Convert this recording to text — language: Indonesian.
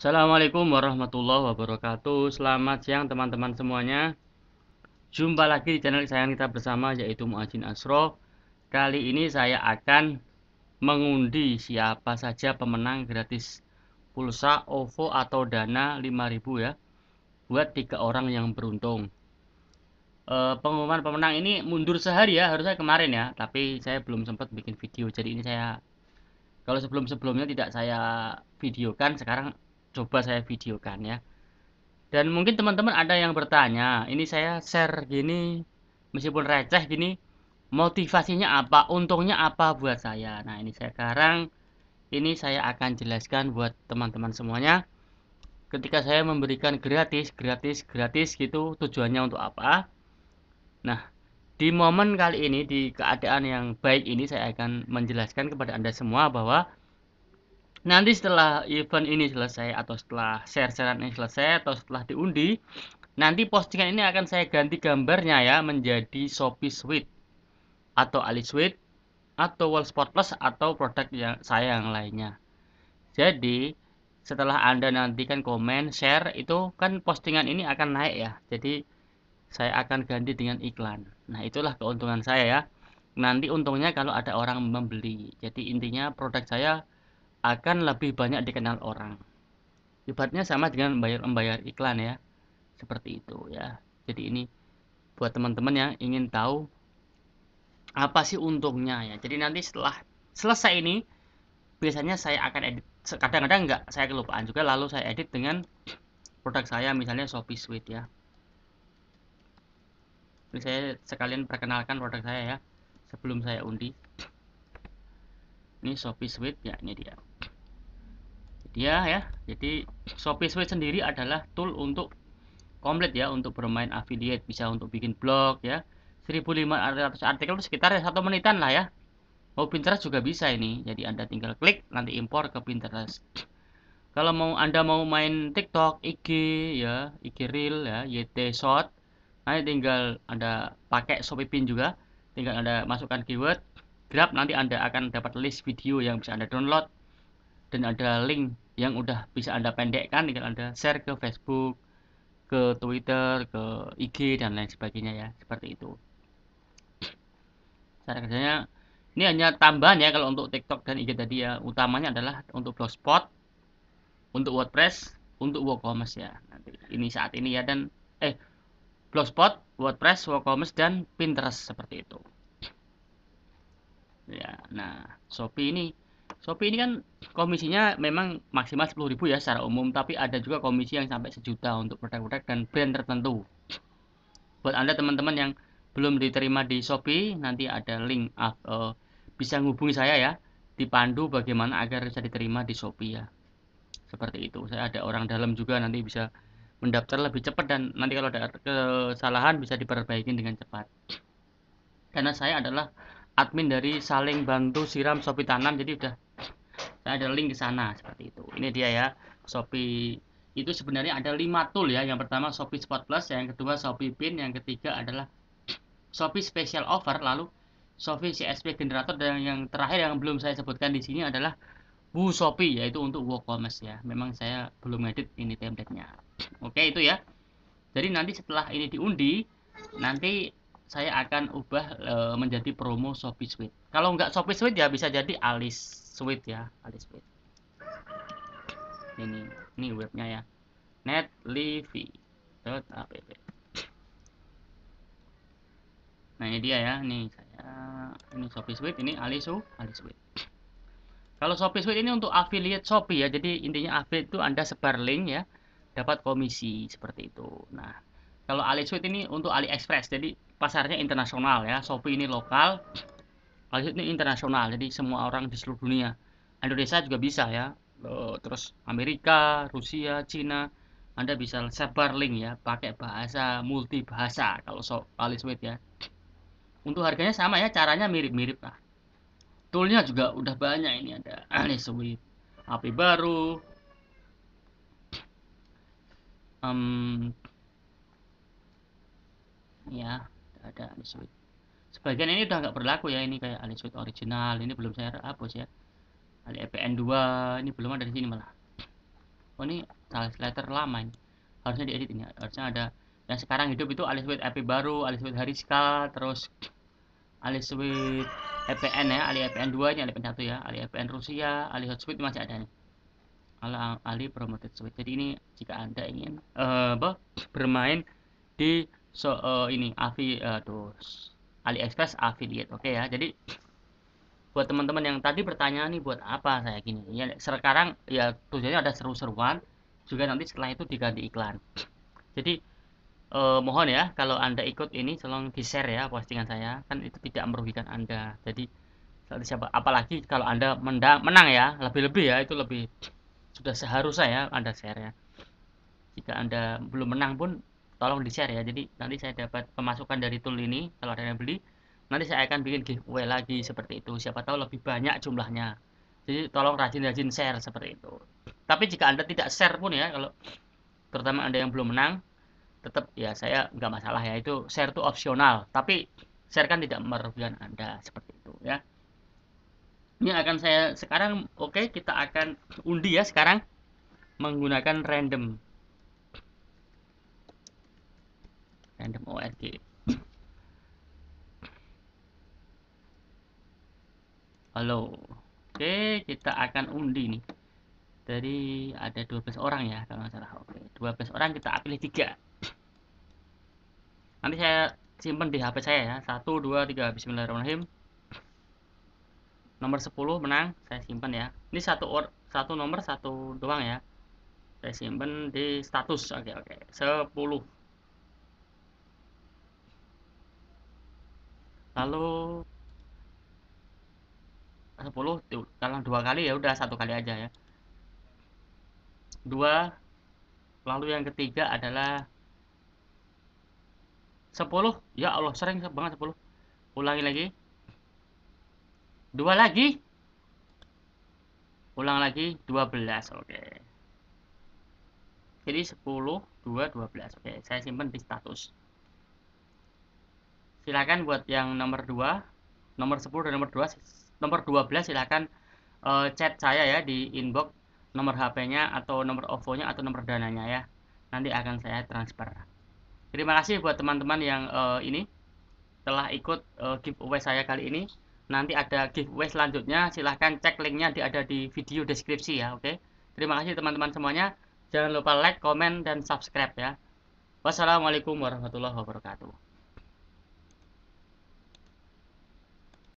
Assalamualaikum warahmatullahi wabarakatuh Selamat siang teman-teman semuanya Jumpa lagi di channel kesayangan kita bersama yaitu Muajin Asro Kali ini saya akan mengundi siapa saja pemenang gratis pulsa OVO atau Dana 5000 ya Buat tiga orang yang beruntung e, Pengumuman pemenang ini mundur sehari ya harusnya kemarin ya Tapi saya belum sempat bikin video jadi ini saya Kalau sebelum-sebelumnya tidak saya videokan sekarang coba saya videokan ya dan mungkin teman-teman ada yang bertanya ini saya share gini meskipun receh gini motivasinya apa untungnya apa buat saya nah ini saya sekarang ini saya akan jelaskan buat teman-teman semuanya ketika saya memberikan gratis gratis gratis gitu tujuannya untuk apa nah di momen kali ini di keadaan yang baik ini saya akan menjelaskan kepada Anda semua bahwa nanti setelah event ini selesai atau setelah share-sharean ini selesai atau setelah diundi nanti postingan ini akan saya ganti gambarnya ya menjadi Shopee Suite atau Ali Suite atau Wall Sport Plus atau produk yang saya yang lainnya jadi setelah anda nantikan komen share itu kan postingan ini akan naik ya jadi saya akan ganti dengan iklan nah itulah keuntungan saya ya nanti untungnya kalau ada orang membeli jadi intinya produk saya akan lebih banyak dikenal orang. Ibaratnya sama dengan membayar-membayar iklan ya. Seperti itu ya. Jadi ini buat teman-teman yang ingin tahu apa sih untungnya ya. Jadi nanti setelah selesai ini biasanya saya akan edit kadang-kadang enggak saya kelupaan juga lalu saya edit dengan produk saya misalnya Shopee Sweet ya. Ini saya sekalian perkenalkan produk saya ya sebelum saya undi. Ini Shopee Sweet ya ini dia dia ya jadi Shopee Switch sendiri adalah tool untuk komplit ya untuk bermain affiliate bisa untuk bikin blog ya 1500 artikel itu sekitar ya, satu menitan lah ya mau Pinterest juga bisa ini jadi anda tinggal klik nanti impor ke Pinterest kalau mau anda mau main TikTok IG ya IG Reel ya YT Short nanti tinggal anda pakai Shopee Pin juga tinggal anda masukkan keyword Grab nanti anda akan dapat list video yang bisa anda download dan ada link yang udah bisa Anda pendekkan dengan Anda share ke Facebook, ke Twitter, ke IG dan lain sebagainya ya, seperti itu. Cara kerjanya ini hanya tambahan ya kalau untuk TikTok dan IG tadi ya, utamanya adalah untuk Blogspot, untuk WordPress, untuk WooCommerce ya. Nanti ini saat ini ya dan eh Blogspot, WordPress, WooCommerce dan Pinterest seperti itu. Ya, nah Shopee ini Shopee ini kan komisinya memang maksimal 10.000 ya secara umum, tapi ada juga komisi yang sampai sejuta untuk produk-produk dan brand tertentu. Buat Anda teman-teman yang belum diterima di Shopee, nanti ada link uh, bisa menghubungi saya ya, dipandu bagaimana agar bisa diterima di Shopee ya. Seperti itu. Saya ada orang dalam juga nanti bisa mendaftar lebih cepat dan nanti kalau ada kesalahan bisa diperbaiki dengan cepat. Karena saya adalah admin dari saling bantu siram Shopee tanam jadi udah ada link di sana seperti itu ini dia ya Shopee itu sebenarnya ada lima tool ya yang pertama Shopee Spot Plus yang kedua Shopee Pin yang ketiga adalah Shopee Special Offer lalu Shopee CSP Generator dan yang terakhir yang belum saya sebutkan di sini adalah Bu Shopee yaitu untuk WooCommerce ya memang saya belum edit ini templatenya oke itu ya jadi nanti setelah ini diundi nanti saya akan ubah eh, menjadi promo Shopee Suite kalau nggak Shopee Suite ya bisa jadi Alice sweet ya alias sweet ini ini webnya ya netlivy.app nah ini dia ya ini saya ini Shopee sweet ini Alisu Alisuite kalau Shopee sweet ini untuk affiliate Shopee ya jadi intinya affiliate itu anda sebar link ya dapat komisi seperti itu nah kalau alisweet ini untuk AliExpress jadi pasarnya internasional ya Shopee ini lokal Malaysia ini internasional jadi semua orang di seluruh dunia Indonesia juga bisa ya eh, terus Amerika Rusia Cina anda bisa sebar link ya pakai bahasa multi bahasa kalau so kali sweet ya untuk harganya sama ya caranya mirip-mirip lah toolnya juga udah banyak ini ada AliSuite API baru um, ya ada AliSuite sebagian ini udah nggak berlaku ya ini kayak alisuit original ini belum saya hapus ya Ali EPN 2 ini belum ada di sini malah oh ini translator lama ini harusnya diedit ini harusnya ada yang sekarang hidup itu alisuit EP baru alisuit Hariska terus alisuit EPN ya Ali EPN 2 ini Ali EPN 1 ya Ali EPN Rusia Ali Hotsuite masih ada nih ala Ali Promoted Suite jadi ini jika anda ingin uh, bermain di so, uh, ini Avi uh, terus AliExpress affiliate oke okay ya jadi buat teman-teman yang tadi bertanya nih buat apa saya gini ya sekarang ya tujuannya ada seru-seruan juga nanti setelah itu diganti iklan jadi eh, mohon ya kalau anda ikut ini tolong di share ya postingan saya kan itu tidak merugikan anda jadi siapa apalagi kalau anda mendang, menang ya lebih-lebih ya itu lebih sudah seharusnya ya anda share ya jika anda belum menang pun tolong di share ya jadi nanti saya dapat pemasukan dari tool ini kalau ada yang beli nanti saya akan bikin giveaway lagi seperti itu siapa tahu lebih banyak jumlahnya jadi tolong rajin-rajin share seperti itu tapi jika anda tidak share pun ya kalau terutama anda yang belum menang tetap ya saya nggak masalah ya itu share itu opsional tapi share kan tidak merugikan anda seperti itu ya ini akan saya sekarang oke okay, kita akan undi ya sekarang menggunakan random random org halo oke kita akan undi nih dari ada 12 orang ya kalau nggak salah oke 12 orang kita pilih tiga nanti saya simpen di HP saya ya Satu, dua, tiga. bismillahirrahmanirrahim nomor 10 menang saya simpen ya ini satu or satu nomor satu doang ya saya simpen di status oke oke Sepuluh. lalu sepuluh tuh kalau dua kali ya udah satu kali aja ya dua lalu yang ketiga adalah sepuluh ya Allah sering banget 10 ulangi lagi dua lagi ulang lagi dua belas oke jadi sepuluh 10 dua belas oke saya simpan di status silakan buat yang nomor 2 nomor 10 dan nomor 2 nomor 12 silakan uh, chat saya ya di inbox nomor HP-nya atau nomor OVO-nya atau nomor dananya ya nanti akan saya transfer terima kasih buat teman-teman yang uh, ini telah ikut uh, giveaway saya kali ini nanti ada giveaway selanjutnya silahkan cek linknya di, ada di video deskripsi ya oke okay? terima kasih teman-teman semuanya jangan lupa like, comment dan subscribe ya. Wassalamualaikum warahmatullahi wabarakatuh.